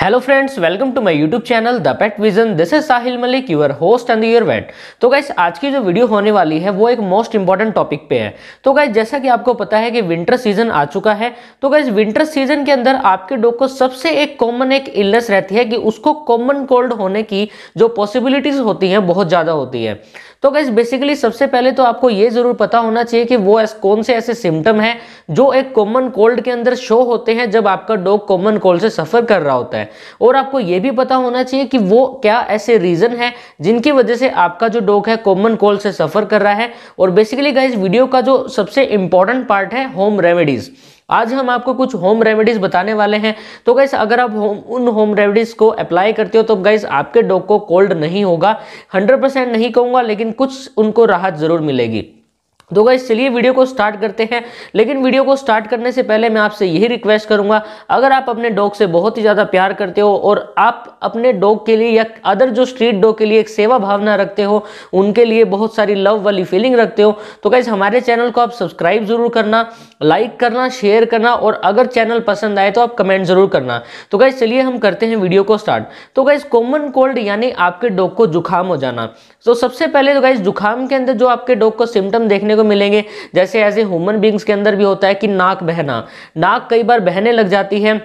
hello friends welcome to my YouTube channel the pet vision this is Sahil Malik your host and your vet तो guys आज की जो video होने वाली है वो एक मोस्ट इंपॉर्टेंट टॉपिक पे है तो गाइस जैसा कि आपको पता है कि विंटर सीजन आ चुका है तो गाइस विंटर सीजन के अंदर आपके डॉग को सबसे एक कॉमन एक इलनेस रहती है कि उसको कॉमन कोल्ड होने की जो पॉसिबिलिटीज होती हैं बहुत ज़्यादा होती है तो गैस बेसिकली सबसे पहले तो आपको ये जरूर पता होना चाहिए कि वो कौन से ऐसे सिम्टम हैं जो एक कॉमन कोल्ड के अंदर शो होते हैं जब आपका डॉग कॉमन कोल्ड से सफर कर रहा होता है और आपको ये भी पता होना चाहिए कि वो क्या ऐसे रीजन है जिनकी वजह से आपका जो डॉग है कॉमन कोल्ड से सफर कर रहा है और बेसिकली गैस वीडियो का जो सबसे इंपॉर्टेंट पार्ट है होम रेमेडीज़ आज हम आपको कुछ होम रेमेडीज़ बताने वाले हैं तो गैस अगर आप होम उन होम रेमेडीज़ को अप्लाई करते हो तो गैस आपके डॉग को कोल्ड नहीं होगा 100% नहीं कहूँगा लेकिन कुछ उनको राहत ज़रूर मिलेगी तो गाइस चलिए वीडियो को स्टार्ट करते हैं लेकिन वीडियो को स्टार्ट करने से पहले मैं आपसे यही रिक्वेस्ट करूंगा अगर आप अपने डॉग से बहुत ही ज़्यादा प्यार करते हो और आप अपने डॉग के लिए या अदर जो स्ट्रीट डॉग के लिए एक सेवा भावना रखते हो उनके लिए बहुत सारी लव वाली फीलिंग रखते हो तो गाइज हमारे चैनल को आप सब्सक्राइब ज़रूर करना लाइक करना शेयर करना और अगर चैनल पसंद आए तो आप कमेंट ज़रूर करना तो गाइज चलिए हम करते हैं वीडियो को स्टार्ट तो गाइज कॉमन कोल्ड यानी आपके डॉग को जुकाम हो जाना तो सबसे पहले तो गाइज जुकाम के अंदर जो आपके डॉग को सिम्टम देखने को मिलेंगे जैसे एज ए ह्यूमन बींग्स के अंदर भी होता है कि नाक बहना नाक कई बार बहने लग जाती है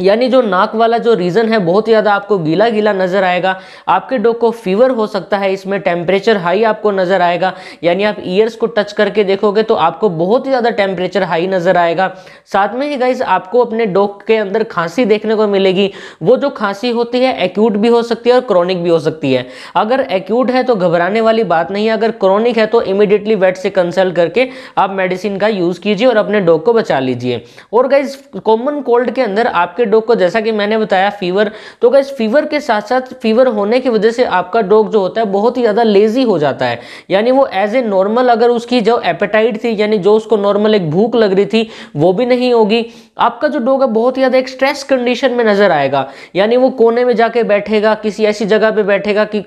यानी जो नाक वाला जो रीज़न है बहुत ज़्यादा आपको गीला गीला नज़र आएगा आपके डॉग को फीवर हो सकता है इसमें टेम्परेचर हाई आपको नज़र आएगा यानी आप ईयर्स को टच करके देखोगे तो आपको बहुत ही ज़्यादा टेम्परेचर हाई नज़र आएगा साथ में ही गाइज आपको अपने डॉग के अंदर खांसी देखने को मिलेगी वो जो खांसी होती है एक्यूट भी हो सकती है और क्रॉनिक भी हो सकती है अगर एक्यूट है तो घबराने वाली बात नहीं है अगर क्रॉनिक है तो इमिडिएटली वेट से कंसल्ट करके आप मेडिसिन का यूज़ कीजिए और अपने डॉग को बचा लीजिए और गाइज कॉमन कोल्ड के अंदर आपके आपके डॉग को जैसा कि मैंने बताया फीवर तो गैस फीवर के साथ साथ फीवर होने की वजह से आपका डॉग जो होता है बहुत ही ज़्यादा लेजी हो जाता है यानी वो एज ए नॉर्मल अगर उसकी जो एपेटाइट थी यानी जो उसको नॉर्मल एक भूख लग रही थी वो भी नहीं होगी आपका जो डॉग है बहुत ही ज़्यादा एक स्ट्रेस कंडीशन में नज़र आएगा यानी वो कोने में जाके बैठेगा किसी ऐसी जगह पर बैठेगा कि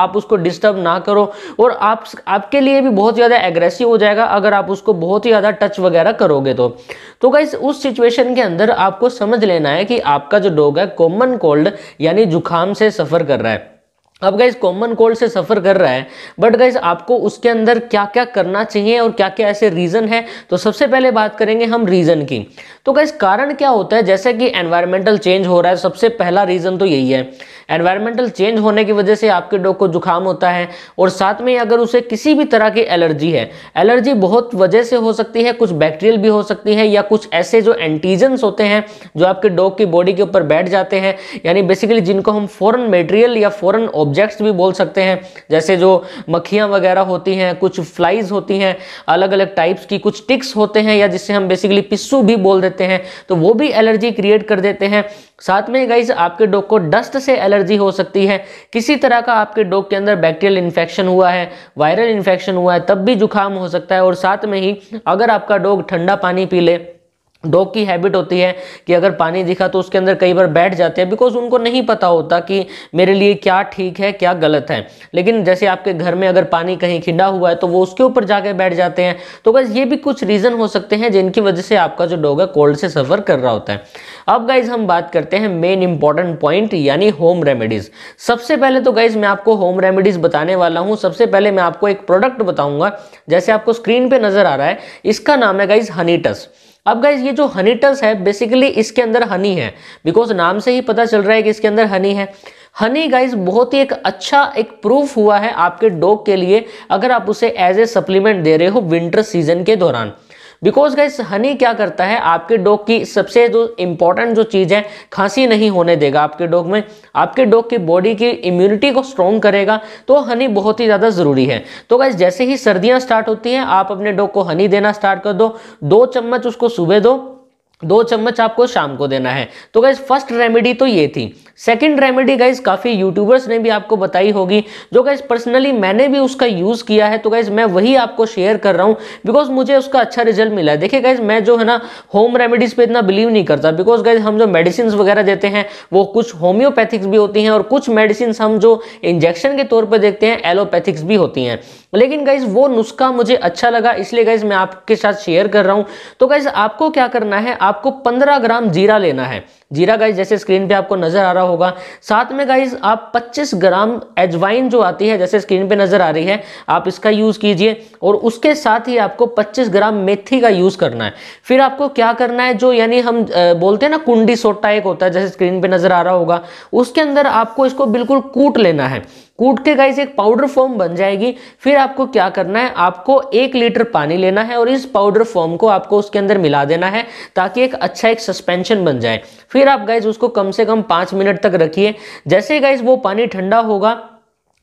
आप उसको डिस्टर्ब ना करो और आप आपके लिए भी बहुत ज़्यादा एग्रेसिव हो जाएगा अगर आप उसको बहुत ही ज़्यादा टच वगैरह करोगे तो तो उस सिचुएशन के अंदर आपको समझ लेना है है कि आपका जो डॉग है कॉमन कोल्ड यानी जुखाम से सफ़र कर रहा है अब गाइज कॉमन कोल्ड से सफ़र कर रहा है बट गाइज आपको उसके अंदर क्या क्या करना चाहिए और क्या क्या ऐसे रीज़न है तो सबसे पहले बात करेंगे हम रीज़न की तो गैस कारण क्या होता है जैसे कि एनवायरमेंटल चेंज हो रहा है सबसे पहला रीज़न तो यही है एनवायरमेंटल चेंज होने की वजह से आपके डॉग को जुकाम होता है और साथ में अगर उसे किसी भी तरह की एलर्जी है एलर्जी बहुत वजह से हो सकती है कुछ बैक्टीरियल भी हो सकती है या कुछ ऐसे जो एंटीजन्स होते हैं जो आपके डॉग की बॉडी के ऊपर बैठ जाते हैं यानी बेसिकली जिनको हम फॉरन मेटेरियल या फॉरन ऑब्जेक्ट्स भी बोल सकते हैं जैसे जो मक्खियाँ वगैरह होती हैं कुछ फ्लाइज होती हैं अलग अलग टाइप्स की कुछ टिक्स होते हैं या जिससे हम बेसिकली पिस्सू भी बोल देते देते हैं तो वो भी एलर्जी क्रिएट कर देते हैं साथ में गाइज आपके डॉग को डस्ट से एलर्जी हो सकती है किसी तरह का आपके डॉग के अंदर बैक्टीरियल इन्फेक्शन हुआ है वायरल इन्फेक्शन हुआ है तब भी जुकाम हो सकता है और साथ में ही अगर आपका डॉग ठंडा पानी पी ले डॉग की हैबिट होती है कि अगर पानी दिखा तो उसके अंदर कई बार बैठ जाते हैं बिकॉज उनको नहीं पता होता कि मेरे लिए क्या ठीक है क्या गलत है लेकिन जैसे आपके घर में अगर पानी कहीं खिंडा हुआ है तो वो उसके ऊपर जाके बैठ जाते हैं तो गाइज़ ये भी कुछ रीज़न हो सकते हैं जिनकी वजह से आपका जो डॉग है कोल्ड से सफ़र कर रहा होता है अब गाइज हम बात करते हैं मेन इंपॉर्टेंट पॉइंट यानी होम रेमेडीज़ सबसे पहले तो गाइज मैं आपको होम रेमेडीज़ बताने वाला हूँ सबसे पहले मैं आपको एक प्रोडक्ट बताऊँगा जैसे आपको स्क्रीन पर नज़र आ रहा है इसका नाम है गाइज हनीटस अब गाइज ये जो हनीटस है बेसिकली इसके अंदर हनी है बिकॉज नाम से ही पता चल रहा है कि इसके अंदर हनी है हनी गाइज बहुत ही एक अच्छा एक प्रूफ हुआ है आपके डॉग के लिए अगर आप उसे एज ए सप्लीमेंट दे रहे हो विंटर सीजन के दौरान बिकॉज गाइस हनी क्या करता है आपके डॉग की सबसे जो इंपॉर्टेंट जो चीज़ है खांसी नहीं होने देगा आपके डॉग में आपके डॉग की बॉडी की इम्यूनिटी को स्ट्रॉन्ग करेगा तो हनी बहुत ही ज़्यादा ज़रूरी है तो गाइस जैसे ही सर्दियां स्टार्ट होती हैं आप अपने डॉग को हनी देना स्टार्ट कर दो दो चम्मच उसको सुबह दो दो चम्मच आपको शाम को देना है तो गाइज फर्स्ट रेमेडी तो ये थी सेकंड रेमेडी गाइज काफ़ी यूट्यूबर्स ने भी आपको बताई होगी जो गाइज पर्सनली मैंने भी उसका यूज़ किया है तो गाइज मैं वही आपको शेयर कर रहा हूँ बिकॉज मुझे उसका अच्छा रिजल्ट मिला है देखिए गाइज मैं जो है ना होम रेमेडीज़ पे इतना बिलीव नहीं करता बिकॉज गाइज हम जो मेडिसिन वगैरह देते हैं वो कुछ होम्योपैथिक्स भी होती हैं और कुछ मेडिसिन हम जो इंजेक्शन के तौर पर देखते हैं एलोपैथिक्स भी होती हैं लेकिन गाइज वो नुस्खा मुझे अच्छा लगा इसलिए गाइज मैं आपके साथ शेयर कर रहा हूँ तो गाइज आपको क्या करना है आपको पंद्रह ग्राम जीरा लेना है जीरा गाइस जैसे स्क्रीन पे आपको नजर आ रहा होगा साथ में गाइस आप 25 ग्राम एजवाइन जो आती है जैसे स्क्रीन पे नजर आ रही है आप इसका यूज कीजिए और उसके साथ ही आपको 25 ग्राम मेथी का यूज करना है फिर आपको क्या करना है जो यानी हम बोलते हैं ना कुंडी सोटा एक होता है जैसे स्क्रीन पे नजर आ रहा होगा उसके अंदर आपको इसको बिल्कुल कूट लेना है कूट के गाइस एक पाउडर फॉर्म बन जाएगी फिर आपको क्या करना है आपको एक लीटर पानी लेना है और इस पाउडर फॉर्म को आपको उसके अंदर मिला देना है ताकि एक अच्छा एक सस्पेंशन बन जाए फिर आप गाइज उसको कम से कम पाँच मिनट तक रखिए जैसे गाइज वो पानी ठंडा होगा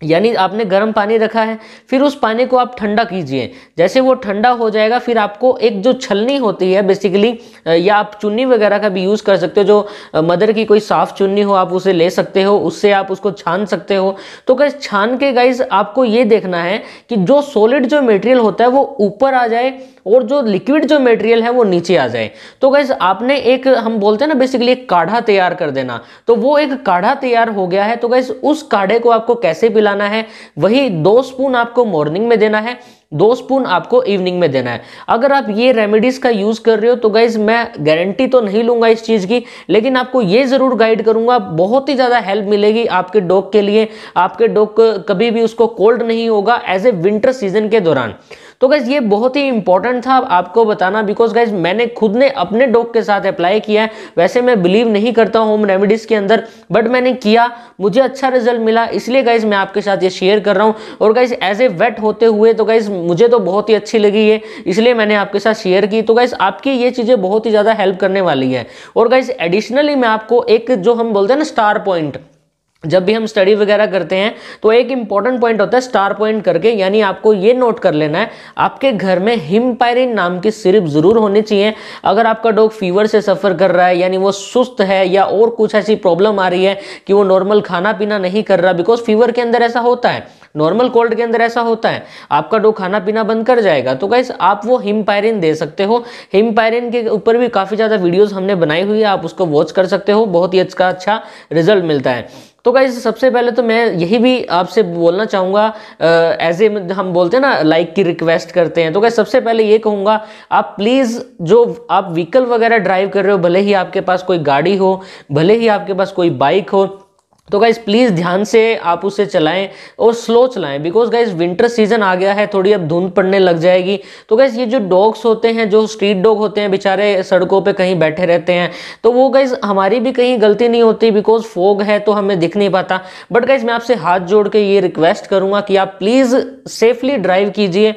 यानी आपने गर्म पानी रखा है फिर उस पानी को आप ठंडा कीजिए जैसे वो ठंडा हो जाएगा फिर आपको एक जो छलनी होती है बेसिकली या आप चुन्नी वगैरह का भी यूज़ कर सकते हो जो मदर की कोई साफ़ चुन्नी हो आप उसे ले सकते हो उससे आप उसको छान सकते हो तो गैस छान के गाइज आपको ये देखना है कि जो सॉलिड जो मेटेरियल होता है वो ऊपर आ जाए और जो लिक्विड जो मेटेरियल है वो नीचे आ जाए तो गैस आपने एक हम बोलते हैं ना बेसिकली एक काढ़ा तैयार कर देना तो वो एक काढ़ा तैयार हो गया है तो गैस उस काढ़े को आपको कैसे पिला लाना है वही दो स्पून आपको मॉर्निंग में देना है दो स्पून आपको इवनिंग में देना है अगर आप ये रेमेडीज़ का यूज़ कर रहे हो तो गाइज मैं गारंटी तो नहीं लूंगा इस चीज़ की लेकिन आपको ये ज़रूर गाइड करूंगा बहुत ही ज़्यादा हेल्प मिलेगी आपके डॉग के लिए आपके डॉग कभी भी उसको कोल्ड नहीं होगा एज ए विंटर सीजन के दौरान तो गैस ये बहुत ही इंपॉर्टेंट था आपको बताना बिकॉज गैस मैंने खुद ने अपने डॉग के साथ अप्लाई किया है वैसे मैं बिलीव नहीं करता होम रेमेडीज़ के अंदर बट मैंने किया मुझे अच्छा रिजल्ट मिला इसलिए गाइज मैं आपके साथ ये शेयर कर रहा हूँ और गाइज एज ए वेट होते हुए तो गाइज मुझे तो बहुत ही अच्छी लगी है इसलिए मैंने आपके साथ शेयर की तो गाइज आपकी ये चीज़ें बहुत ही ज़्यादा हेल्प करने वाली है और गाइज एडिशनली मैं आपको एक जो हम बोलते हैं ना स्टार पॉइंट जब भी हम स्टडी वगैरह करते हैं तो एक इंपॉर्टेंट पॉइंट होता है स्टार पॉइंट करके यानी आपको ये नोट कर लेना है आपके घर में हिमपायरिन नाम की सिरप ज़रूर होनी चाहिए अगर आपका डॉग फीवर से सफ़र कर रहा है यानी वो सुस्त है या और कुछ ऐसी प्रॉब्लम आ रही है कि वो नॉर्मल खाना पीना नहीं कर रहा बिकॉज फीवर के अंदर ऐसा होता है नॉर्मल कोल्ड के अंदर ऐसा होता है आपका डॉग खाना पीना बंद कर जाएगा तो गाइस आप वो हिमपायरिन दे सकते हो हिमपायरिन के ऊपर भी काफ़ी ज़्यादा वीडियोज़ हमने बनाई हुई है आप उसको वॉच कर सकते हो बहुत ही अच्छा अच्छा रिजल्ट मिलता है तो गाइज सबसे पहले तो मैं यही भी आपसे बोलना चाहूँगा एज ए हम बोलते हैं ना लाइक की रिक्वेस्ट करते हैं तो गाइज सबसे पहले ये कहूँगा आप प्लीज़ जो आप व्हीकल वगैरह ड्राइव कर रहे हो भले ही आपके पास कोई गाड़ी हो भले ही आपके पास कोई बाइक हो तो गाइज प्लीज़ ध्यान से आप उसे चलाएं और स्लो चलाएं बिकॉज गाइज विंटर सीजन आ गया है थोड़ी अब धुंध पड़ने लग जाएगी तो गाइज ये जो डॉग्स होते हैं जो स्ट्रीट डॉग होते हैं बेचारे सड़कों पे कहीं बैठे रहते हैं तो वो गाइज हमारी भी कहीं गलती नहीं होती बिकॉज फोग है तो हमें दिख नहीं पाता बट गाइज मैं आपसे हाथ जोड़ के ये रिक्वेस्ट करूँगा कि आप प्लीज़ सेफली ड्राइव कीजिए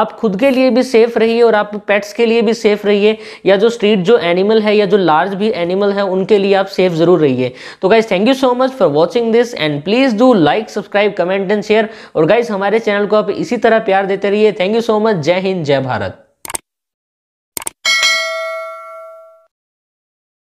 आप खुद के लिए भी सेफ रहिए और आप पेट्स के लिए भी सेफ रहिए या जो स्ट्रीट जो एनिमल है या जो लार्ज भी एनिमल है उनके लिए आप सेफ ज़रूर रहिए तो guys thank you so much for watching this and please do like subscribe comment and share और गाइज हमारे चैनल को आप इसी तरह प्यार देते रहिए थैंक यू सो मच जय हिंद जय भारत